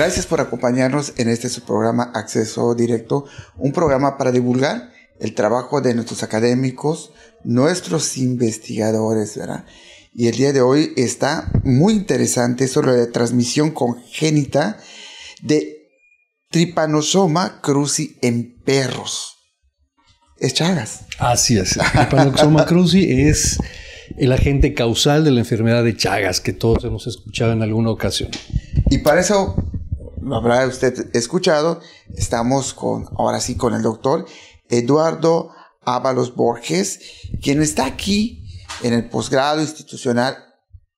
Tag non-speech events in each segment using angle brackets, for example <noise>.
Gracias por acompañarnos en este su programa Acceso Directo, un programa para divulgar el trabajo de nuestros académicos, nuestros investigadores, ¿verdad? Y el día de hoy está muy interesante sobre la transmisión congénita de Trypanosoma cruzi en perros. Es Chagas. Así es. Trypanosoma cruzi es el agente causal de la enfermedad de Chagas que todos hemos escuchado en alguna ocasión. Y para eso lo habrá usted escuchado, estamos con, ahora sí, con el doctor Eduardo Ábalos Borges, quien está aquí en el posgrado institucional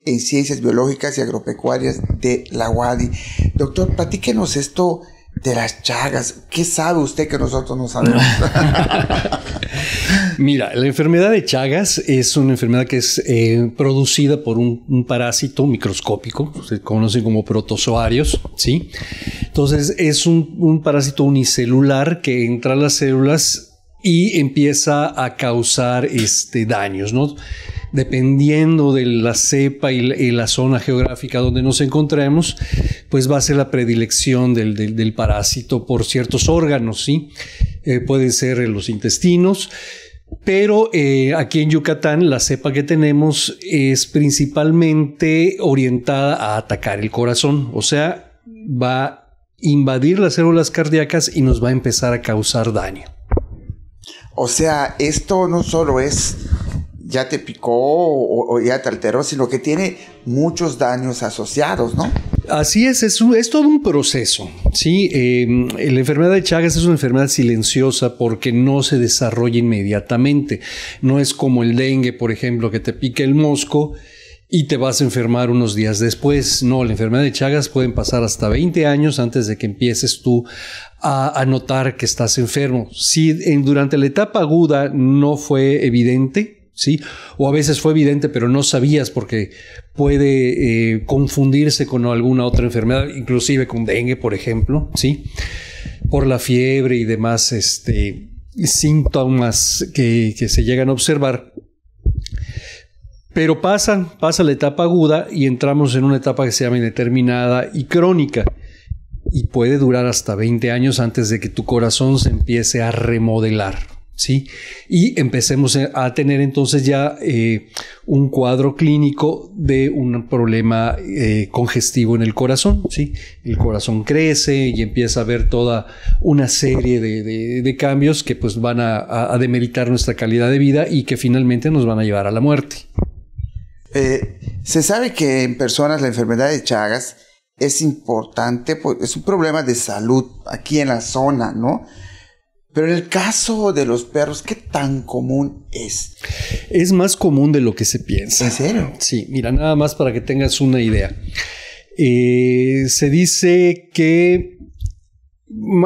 en Ciencias Biológicas y Agropecuarias de la UADI. Doctor, platíquenos esto de las chagas. ¿Qué sabe usted que nosotros no sabemos? <laughs> Mira, la enfermedad de Chagas es una enfermedad que es eh, producida por un, parásito microscópico, pues, se conoce como protozoarios, ¿sí? Entonces es un, un parásito unicelular que entra a las células y empieza a causar este, daños, ¿no? dependiendo de la cepa y la, zona geográfica donde nos encontremos, pues va a ser la predilección del, parásito por ciertos órganos, ¿sí? Eh, pueden ser los intestinos, pero eh, aquí en Yucatán la cepa que tenemos es principalmente orientada a atacar el corazón, o sea, va a invadir las células cardíacas y nos va a empezar a causar daño. O sea, esto no solo es ya te picó o, ya te alteró, sino que tiene muchos daños asociados, ¿no? Así es, es, todo un proceso, ¿sí? Em, la enfermedad de Chagas es una enfermedad silenciosa porque no se desarrolla inmediatamente. No es como el dengue, por ejemplo, que te pique el mosco y te vas a enfermar unos días después. No, la enfermedad de Chagas pueden pasar hasta 20 años antes de que empieces tú a, notar que estás enfermo. Si durante la etapa aguda no fue evidente, o a veces fue evidente, pero no sabías porque puede eh, confundirse con alguna otra enfermedad, inclusive con dengue, por ejemplo, ¿sí? Por la fiebre y demás este, síntomas que, que se llegan a observar. Pero pasan, pasa la etapa aguda y entramos en una etapa que se llama indeterminada y crónica. Y puede durar hasta 20 años antes de que tu corazón se empiece a remodelar. ¿sí? Y empecemos a tener entonces ya eh, un cuadro clínico de un problema eh, congestivo en el corazón, ¿sí? El corazón crece y empieza a haber toda una serie de, cambios que pues van a, demeritar nuestra calidad de vida y que finalmente nos van a llevar a la muerte. Eh, se sabe que en personas la enfermedad de Chagas es importante, pues, es un problema de salud aquí en la zona, ¿no? Pero el caso de los perros, ¿qué tan común es? Es más común de lo que se piensa. ¿En serio? Sí, mira, nada más para que tengas una idea. Eh, se dice que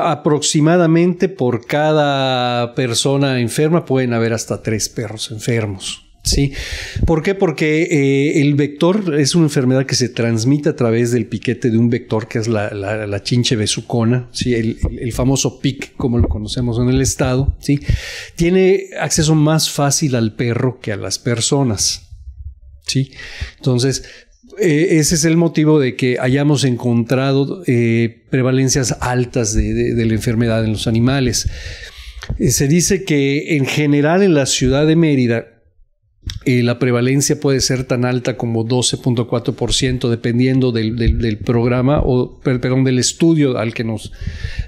aproximadamente por cada persona enferma pueden haber hasta tres perros enfermos. ¿Sí? ¿Por qué? Porque eh, el vector es una enfermedad que se transmite a través del piquete de un vector que es la, chinche besucona, ¿sí? el, famoso PIC, como lo conocemos en el Estado. ¿sí? Tiene acceso más fácil al perro que a las personas. Entonces, e, ese es el motivo de que hayamos encontrado eh, prevalencias altas de la enfermedad en los animales. Eh, se dice que en general en la ciudad de Mérida, la prevalencia puede ser tan alta como 12.4%, dependiendo del, del, programa o, perdón, del estudio al que nos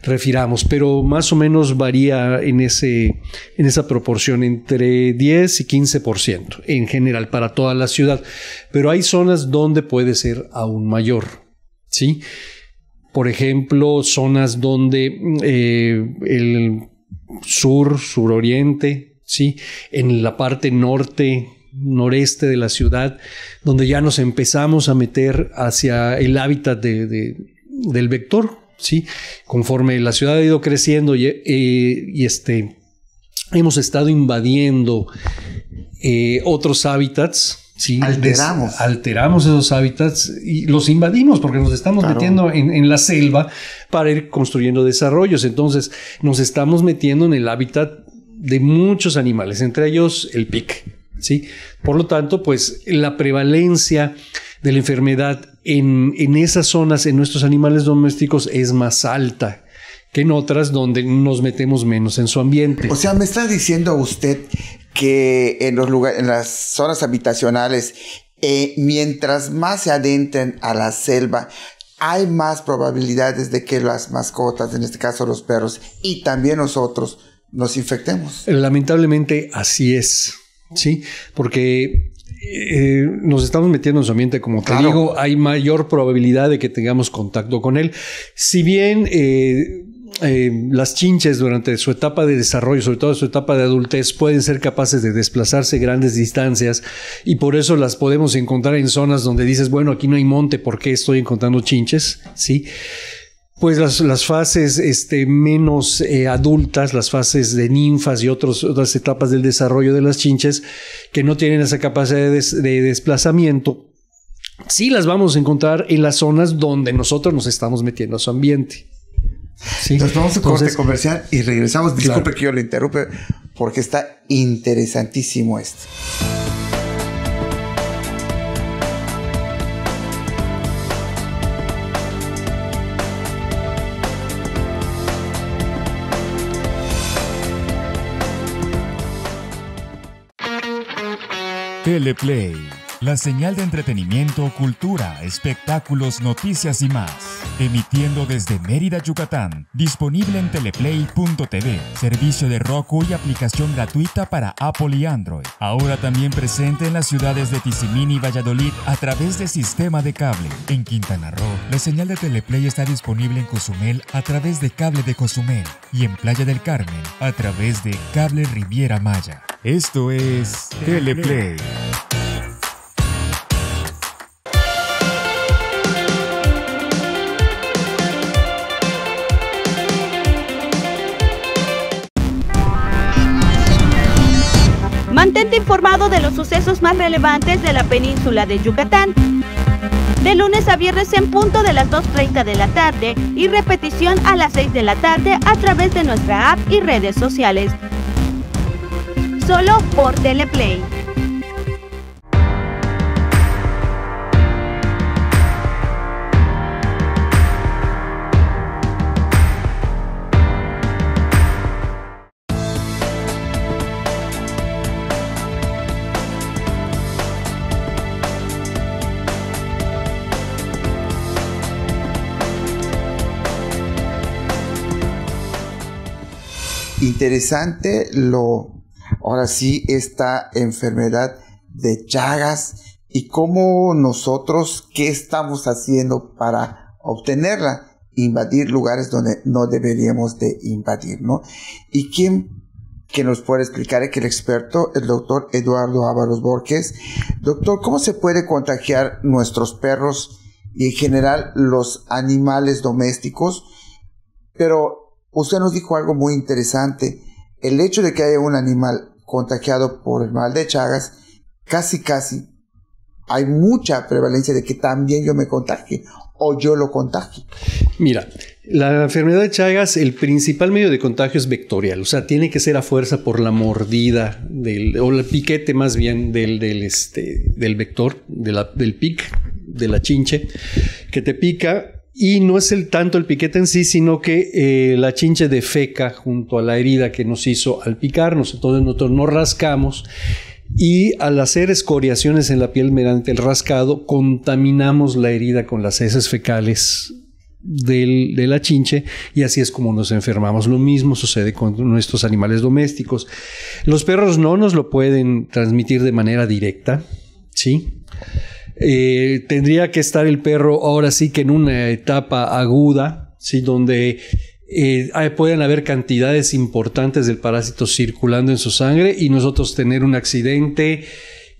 refiramos, pero más o menos varía en, ese, en esa proporción entre 10 y 15% en general para toda la ciudad, pero hay zonas donde puede ser aún mayor, ¿sí? Por ejemplo, zonas donde eh, el sur, suroriente, ¿sí? En la parte norte, noreste de la ciudad, donde ya nos empezamos a meter hacia el hábitat de, del vector, ¿sí? Conforme la ciudad ha ido creciendo y, eh, este, hemos estado invadiendo eh, otros hábitats, Sí, alteramos. esos hábitats y los invadimos porque nos estamos metiendo en, la selva para ir construyendo desarrollos. Entonces, nos estamos metiendo en el hábitat de muchos animales, entre ellos el pique... ¿sí? Por lo tanto, pues la prevalencia de la enfermedad en, esas zonas, en nuestros animales domésticos, es más alta que en otras donde nos metemos menos en su ambiente. O sea, me está diciendo usted que en, los en las zonas habitacionales, eh, mientras más se adentren a la selva, hay más probabilidades de que las mascotas, en este caso los perros y también nosotros, nos infectemos. Lamentablemente así es. ¿sí? Porque eh, eh, nos estamos metiendo en su ambiente, como te digo, hay mayor probabilidad de que tengamos contacto con él. Si bien eh, las chinches durante su etapa de desarrollo, sobre todo su etapa de adultez, pueden ser capaces de desplazarse grandes distancias y por eso las podemos encontrar en zonas donde dices, bueno, aquí no hay monte, ¿por qué estoy encontrando chinches? ¿Sí? sí pues las, las fases este, menos eh, adultas, las fases de ninfas y otros, otras etapas del desarrollo de las chinches que no tienen esa capacidad de, desplazamiento, sí las vamos a encontrar en las zonas donde nosotros nos estamos metiendo a su ambiente. Sí. Entonces vamos a corte comercial y regresamos. Disculpe que yo le interrumpe porque está interesantísimo esto. Teleplay. La señal de entretenimiento, cultura, espectáculos, noticias y más. Emitiendo desde Mérida, Yucatán. Disponible en teleplay.tv, servicio de Roku y aplicación gratuita para Apple y Android. Ahora también presente en las ciudades de Tizimín y Valladolid a través de sistema de cable. En Quintana Roo, la señal de Teleplay está disponible en Cozumel a través de cable de Cozumel y en Playa del Carmen a través de cable Riviera Maya. Esto es Teleplay. informado de los sucesos más relevantes de la península de Yucatán. De lunes a viernes en punto de las 2.30 de la tarde y repetición a las 6 de la tarde a través de nuestra app y redes sociales. Solo por Teleplay. interesante lo, ahora sí, esta enfermedad de Chagas y cómo nosotros, qué estamos haciendo para obtenerla, invadir lugares donde no deberíamos de invadir, ¿no? Y quién que nos puede explicar que el experto, el doctor Eduardo Ábalos Borges. Doctor, ¿cómo se puede contagiar nuestros perros y en general los animales domésticos? Pero usted nos dijo algo muy interesante. El hecho de que haya un animal contagiado por el mal de Chagas, casi casi hay mucha prevalencia de que también yo me contagie o yo lo contagie. Mira, la enfermedad de Chagas, el principal medio de contagio es vectorial, o sea, tiene que ser a fuerza por la mordida del, o el piquete más bien del, del, este, del vector, del pic, de la chinche, que te pica y no es el tanto el piquete en sí, sino que eh, la chinche de feca junto a la herida que nos hizo al picarnos. Entonces nosotros nos rascamos y al hacer escoriaciones en la piel mediante el rascado, contaminamos la herida con las heces fecales de la chinche y así es como nos enfermamos. Lo mismo sucede con nuestros animales domésticos. Los perros no nos lo pueden transmitir de manera directa, ¿sí? Eh, tendría que estar el perro ahora sí que en una etapa aguda, ¿sí? donde eh, pueden haber cantidades importantes del parásito circulando en su sangre y nosotros tener un accidente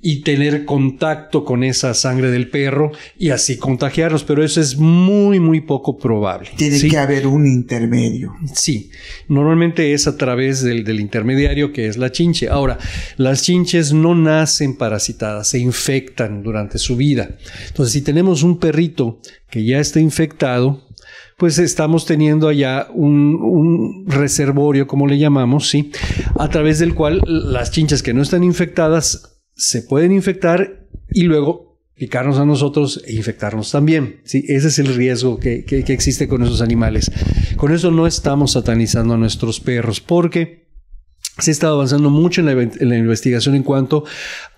y tener contacto con esa sangre del perro y así contagiarnos, pero eso es muy, muy poco probable. Tiene que haber un intermedio. Sí, normalmente es a través del, intermediario que es la chinche. Ahora, las chinches no nacen parasitadas, se infectan durante su vida. Entonces, si tenemos un perrito que ya está infectado, pues estamos teniendo allá un, reservorio, como le llamamos, ¿sí? A través del cual las chinches que no están infectadas se pueden infectar y luego picarnos a nosotros e infectarnos también. ¿sí? Ese es el riesgo que, existe con esos animales. Con eso no estamos satanizando a nuestros perros porque se ha estado avanzando mucho en la, investigación en cuanto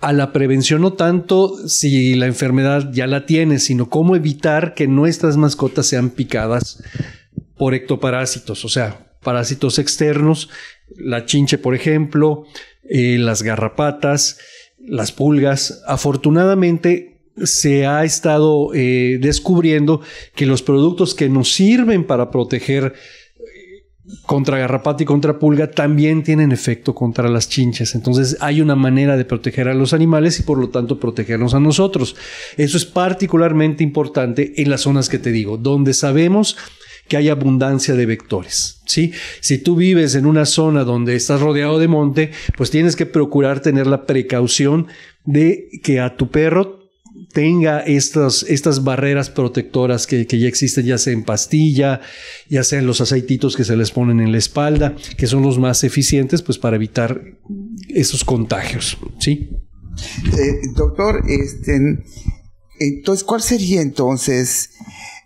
a la prevención, no tanto si la enfermedad ya la tiene, sino cómo evitar que nuestras mascotas sean picadas por ectoparásitos, o sea, parásitos externos, la chinche, por ejemplo, eh, las garrapatas, las pulgas. Afortunadamente se ha estado eh, descubriendo que los productos que nos sirven para proteger eh, contra garrapata y contra pulga también tienen efecto contra las chinches. Entonces hay una manera de proteger a los animales y por lo tanto protegernos a nosotros. Eso es particularmente importante en las zonas que te digo, donde sabemos que hay abundancia de vectores. ¿sí? Si tú vives en una zona donde estás rodeado de monte, pues tienes que procurar tener la precaución de que a tu perro tenga estas, estas barreras protectoras que, ya existen, ya sea en pastilla, ya sea en los aceititos que se les ponen en la espalda, que son los más eficientes, pues para evitar esos contagios, ¿sí? Eh, doctor, este, entonces, ¿cuál sería entonces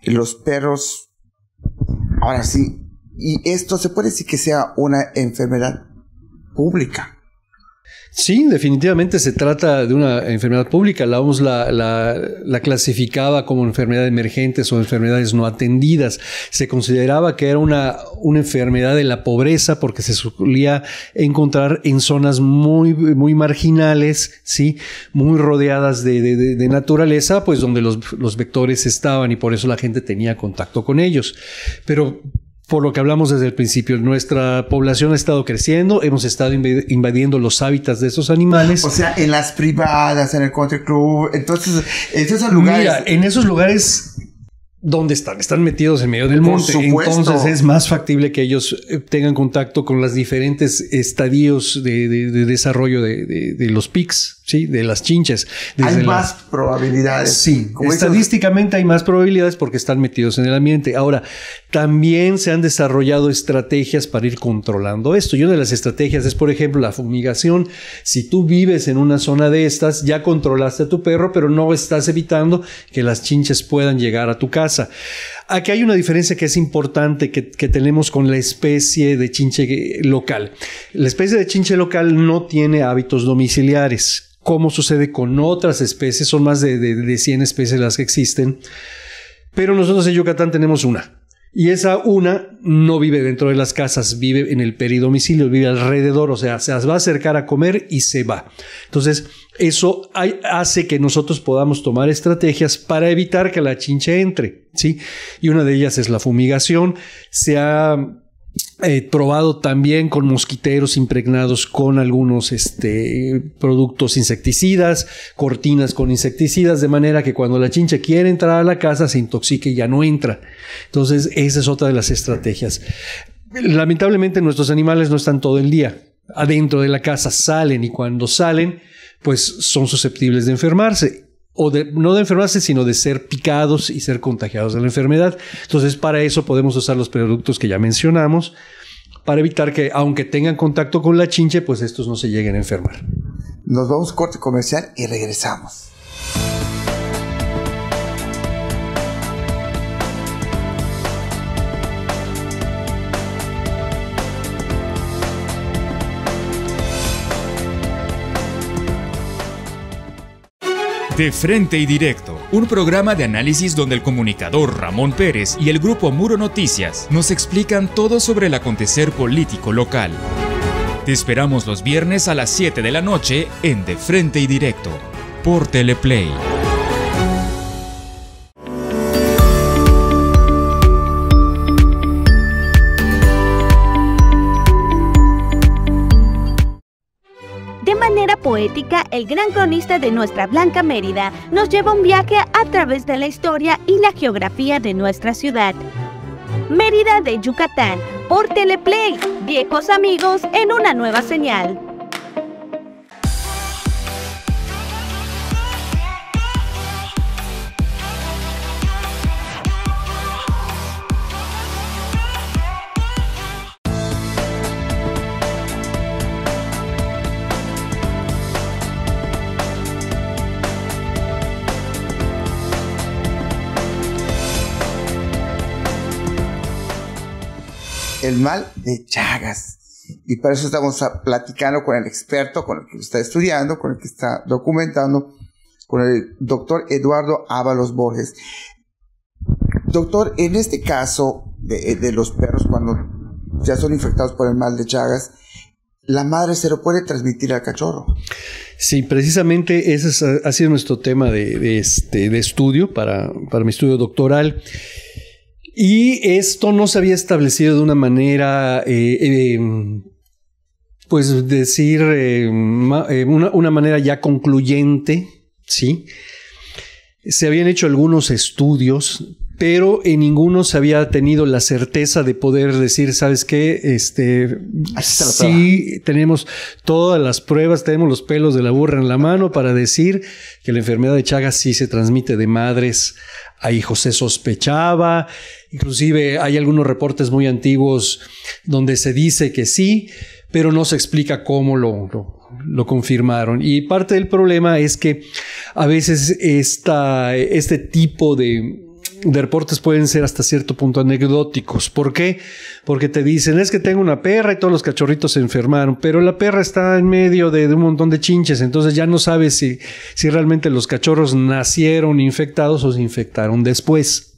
los perros Ahora sí, y esto se puede decir que sea una enfermedad pública. Sí, definitivamente se trata de una enfermedad pública. La OMS la, la, clasificaba como enfermedad emergente o enfermedades no atendidas. Se consideraba que era una, una enfermedad de la pobreza porque se solía encontrar en zonas muy, muy marginales, ¿sí? muy rodeadas de, de, de naturaleza, pues donde los, los, vectores estaban y por eso la gente tenía contacto con ellos. Pero por lo que hablamos desde el principio. Nuestra población ha estado creciendo, hemos estado invadiendo los hábitats de esos animales. O sea, en las privadas, en el country club, entonces, esos lugares. Mira, en esos lugares ¿dónde están? Están metidos en medio del monte. Entonces es más factible que ellos eh, tengan contacto con los diferentes estadios de, desarrollo de, de los pics, ¿sí? De las chinches. hay más probabilidades. Sí, estadísticamente hay más probabilidades porque están metidos en el ambiente. Ahora, también se han desarrollado estrategias para ir controlando esto. Y una de las estrategias es, por ejemplo, la fumigación. Si tú vives en una zona de estas, ya controlaste a tu perro, pero no estás evitando que las chinches puedan llegar a tu casa. Aquí hay una diferencia que es importante que, tenemos con la especie de chinche local. La especie de chinche local no tiene hábitos domiciliares, como sucede con otras especies, son más de, de 100 especies las que existen, pero nosotros en Yucatán tenemos una. Y esa una no vive dentro de las casas, vive en el peridomicilio, vive alrededor, o sea, se va a acercar a comer y se va. Entonces, eso hace que nosotros podamos tomar estrategias para evitar que la chinche entre, ¿sí? Y una de ellas es la fumigación. Se ha He eh, probado también con mosquiteros impregnados con algunos este, productos insecticidas, cortinas con insecticidas, de manera que cuando la chincha quiere entrar a la casa se intoxique y ya no entra. Entonces, esa es otra de las estrategias. Lamentablemente nuestros animales no están todo el día adentro de la casa, salen y cuando salen, pues son susceptibles de enfermarse o no de enfermarse, sino de ser picados y ser contagiados de la enfermedad. Entonces, para eso podemos usar los productos que ya mencionamos, para evitar que, aunque tengan contacto con la chinche, pues estos no se lleguen a enfermar. Nos vamos corte comercial y regresamos. De Frente y Directo, un programa de análisis donde el comunicador Ramón Pérez y el grupo Muro Noticias nos explican todo sobre el acontecer político local. Te esperamos los viernes a las 7 de la noche en De Frente y Directo, por Teleplay. poética, el gran cronista de nuestra Blanca Mérida nos lleva un viaje a través de la historia y la geografía de nuestra ciudad. Mérida de Yucatán, por Teleplay, viejos amigos en una nueva señal. el mal de Chagas. Y para eso estamos platicando con el experto, con el que está estudiando, con el que está documentando, con el doctor Eduardo Ábalos Borges. Doctor, en este caso de, los perros cuando ya son infectados por el mal de Chagas, la madre se lo puede transmitir al cachorro. Sí, precisamente ese ha sido nuestro tema de, este, de estudio para, para mi estudio doctoral. Y esto no se había establecido de una manera, eh, eh, pues decir, eh, una, una, manera ya concluyente, ¿sí? Se habían hecho algunos estudios, pero en ninguno se había tenido la certeza de poder decir, ¿sabes qué? Este, sí, tenemos todas las pruebas, tenemos los pelos de la burra en la mano para decir que la enfermedad de Chagas sí se transmite de madres a hijos. Se sospechaba, inclusive hay algunos reportes muy antiguos donde se dice que sí, pero no se explica cómo lo, lo confirmaron. Y parte del problema es que a veces este tipo de, de reportes pueden ser hasta cierto punto anecdóticos. ¿Por qué? Porque te dicen, es que tengo una perra y todos los cachorritos se enfermaron, pero la perra está en medio de, un montón de chinches, entonces ya no sabes si, si realmente los cachorros nacieron infectados o se infectaron después.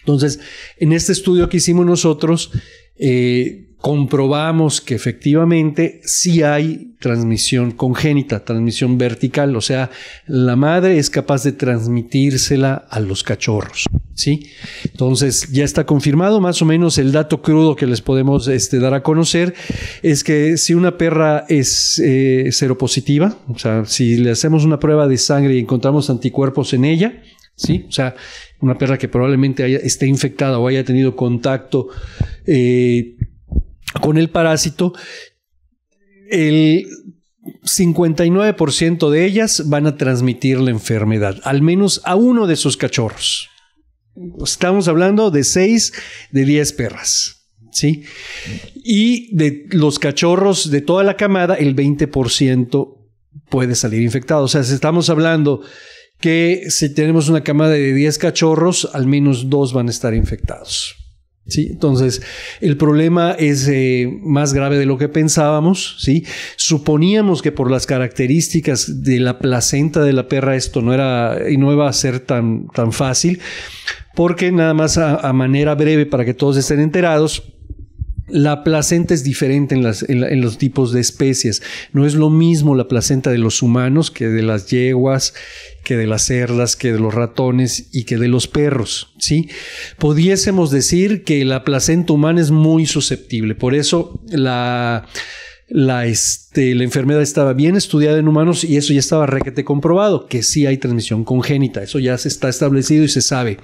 Entonces, en este estudio que hicimos nosotros, eh, comprobamos que efectivamente sí hay transmisión congénita, transmisión vertical, o sea, la madre es capaz de transmitírsela a los cachorros, ¿sí? Entonces, ya está confirmado más o menos el dato crudo que les podemos este, dar a conocer, es que si una perra es eh, seropositiva, o sea, si le hacemos una prueba de sangre y encontramos anticuerpos en ella, ¿sí? O sea, una perra que probablemente haya, esté infectada o haya tenido contacto eh, con el parásito, el 59% de ellas van a transmitir la enfermedad, al menos a uno de sus cachorros. Estamos hablando de 6 de 10 perras. ¿Sí? Y de los cachorros de toda la camada, el 20% puede salir infectado. O sea, si estamos hablando que si tenemos una camada de 10 cachorros, al menos dos van a estar infectados. ¿Sí? Entonces, el problema es eh, más grave de lo que pensábamos. ¿sí? Suponíamos que por las características de la placenta de la perra esto no, era, y no iba a ser tan, tan fácil, porque nada más a, a manera breve para que todos estén enterados, la placenta es diferente en, los tipos de especies. No es lo mismo la placenta de los humanos que de las yeguas, que de las cerdas, que de los ratones y que de los perros. ¿sí? Pudiésemos decir que la placenta humana es muy susceptible. Por eso la la, este, la enfermedad estaba bien estudiada en humanos y eso ya estaba requete comprobado, que sí hay transmisión congénita, eso ya se está establecido y se sabe.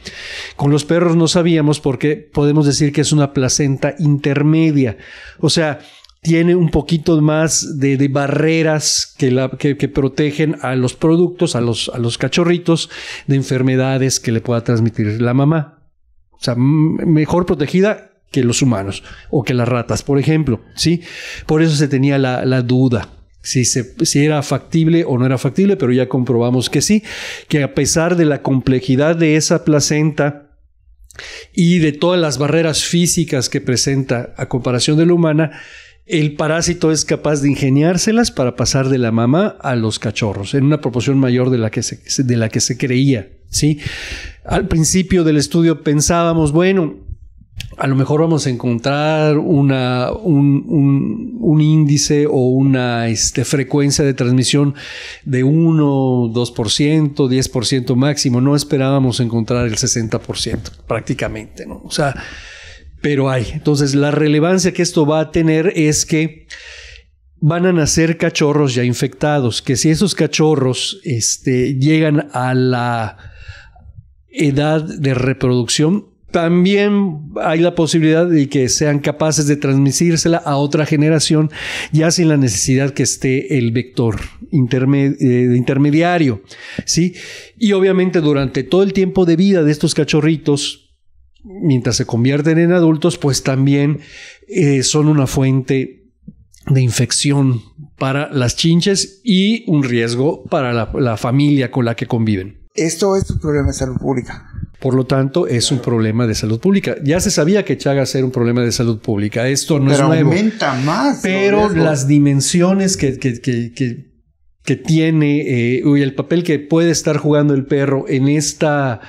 Con los perros no sabíamos porque podemos decir que es una placenta intermedia, o sea, tiene un poquito más de, barreras que, la, protegen a los productos, a los, a los cachorritos de enfermedades que le pueda transmitir la mamá. O sea, mejor protegida que los humanos o que las ratas, por ejemplo. ¿sí? Por eso se tenía la, duda. Si, si, era factible o no era factible, pero ya comprobamos que sí, que a pesar de la complejidad de esa placenta y de todas las barreras físicas que presenta a comparación de la humana, el parásito es capaz de ingeniárselas para pasar de la mamá a los cachorros, en una proporción mayor de la que se, de la que se creía. ¿sí? Al principio del estudio pensábamos, bueno, a lo mejor vamos a encontrar un, índice o una este, frecuencia de transmisión de 1, 2%, 10% máximo. No esperábamos encontrar el 60% prácticamente, ¿no? O sea, pero hay. Entonces, la relevancia que esto va a tener es que van a nacer cachorros ya infectados, que si esos cachorros este, llegan a la edad de reproducción, también hay la posibilidad de que sean capaces de transmitírsela a otra generación ya sin la necesidad que esté el vector eh, intermediario, ¿sí? Y obviamente durante todo el tiempo de vida de estos cachorritos, mientras se convierten en adultos, pues también eh, son una fuente de infección para las chinches y un riesgo para la, la familia con la que conviven. Esto es un problema de salud pública por lo tanto, es un problema de salud pública. Ya se sabía que Chagas era un problema de salud pública. Esto no es nuevo. aumenta más. Pero las dimensiones que, que, que, que tiene eh, y el papel que puede estar jugando el perro en esta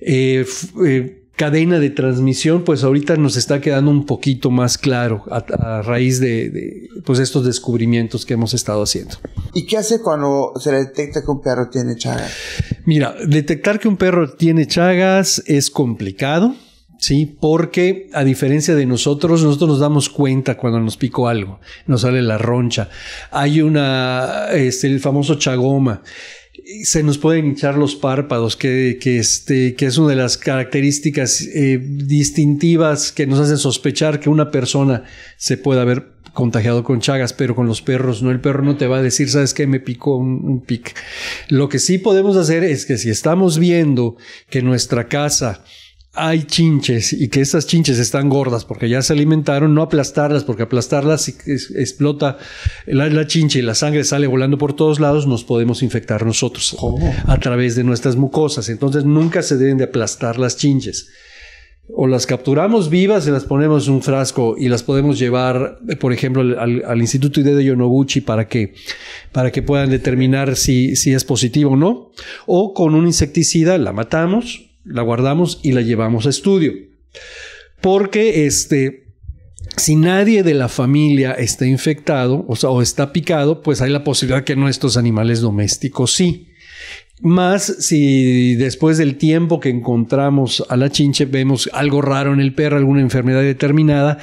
eh, eh, cadena de transmisión, pues ahorita nos está quedando un poquito más claro a, raíz de, pues estos descubrimientos que hemos estado haciendo. ¿Y qué hace cuando se detecta que un perro tiene chagas? Mira, detectar que un perro tiene chagas es complicado. Sí, porque a diferencia de nosotros, nosotros nos damos cuenta cuando nos picó algo, nos sale la roncha. Hay una, este, el famoso chagoma se nos pueden hinchar los párpados, que, que, este, es una de las características eh, distintivas que nos hacen sospechar que una persona se puede haber contagiado con Chagas, pero con los perros, ¿no? El perro no te va a decir, ¿sabes qué? Me picó un pic. Lo que sí podemos hacer es que si estamos viendo que nuestra casa, hay chinches y que esas chinches están gordas porque ya se alimentaron, no aplastarlas porque aplastarlas explota la, chincha chinche y la sangre sale volando por todos lados, nos podemos infectar nosotros oh. a través de nuestras mucosas. Entonces nunca se deben de aplastar las chinches. O las capturamos vivas y las ponemos en un frasco y las podemos llevar, por ejemplo, al, Instituto Ide de Yonoguchi para que, para que puedan determinar si, si es positivo o no. O con un insecticida la matamos la guardamos y la llevamos a estudio. Porque este, si nadie de la familia está infectado, o o está picado, pues hay la posibilidad que nuestros animales domésticos sí. Más si después del tiempo que encontramos a la chinche vemos algo raro en el perro, alguna enfermedad determinada,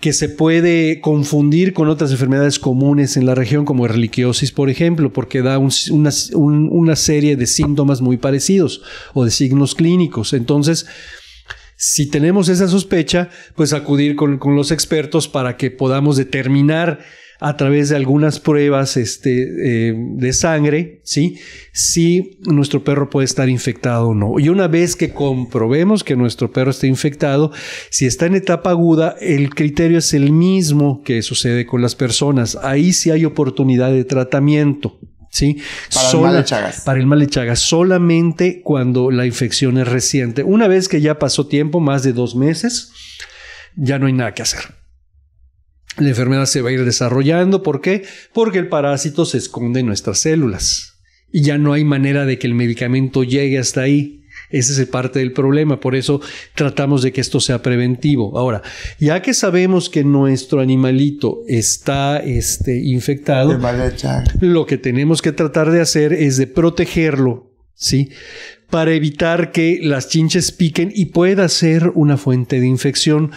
que se puede confundir con otras enfermedades comunes en la región, como reliquiosis, por ejemplo, porque da una, serie de síntomas muy parecidos o de signos clínicos. Entonces, si tenemos esa sospecha, pues acudir con, los expertos para que podamos determinar a través de algunas pruebas este, eh, de sangre, ¿sí? si nuestro perro puede estar infectado o no. Y una vez que comprobemos que nuestro perro está infectado, si está en etapa aguda, el criterio es el mismo que sucede con las personas. Ahí sí hay oportunidad de tratamiento. ¿sí? Para el mal Para el mal de Chagas, solamente cuando la infección es reciente. Una vez que ya pasó tiempo, más de dos meses, ya no hay nada que hacer. La enfermedad se va a ir desarrollando. ¿Por qué? Porque el parásito se esconde en nuestras células. Y ya no hay manera de que el medicamento llegue hasta ahí. Ese es parte del problema, por eso tratamos de que esto sea preventivo. Ahora, ya que sabemos que nuestro animalito está este, infectado, lo que tenemos que tratar de hacer es de protegerlo, ¿sí? Para evitar que las chinches piquen y pueda ser una fuente de infección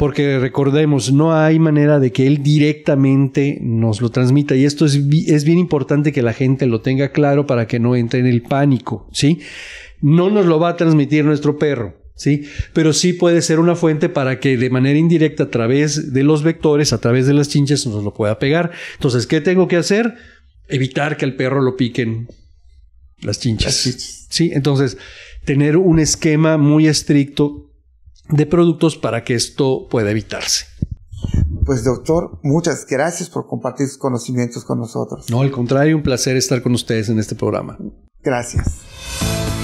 porque recordemos, no hay manera de que Él directamente nos lo transmita. Y esto es, bien importante que la gente lo tenga claro para que no entre en el pánico, ¿sí? No nos lo va a transmitir nuestro perro. ¿Sí? Pero sí puede ser una fuente para que de manera indirecta a través de los vectores, a través de las chinches, nos lo pueda pegar. Entonces, ¿qué tengo que hacer? Evitar que al perro lo piquen las chinches. Sí, entonces, tener un esquema muy estricto de productos para que esto pueda evitarse. Pues doctor, muchas gracias por compartir sus conocimientos con nosotros. No, al contrario, un placer estar con ustedes en este programa. Gracias.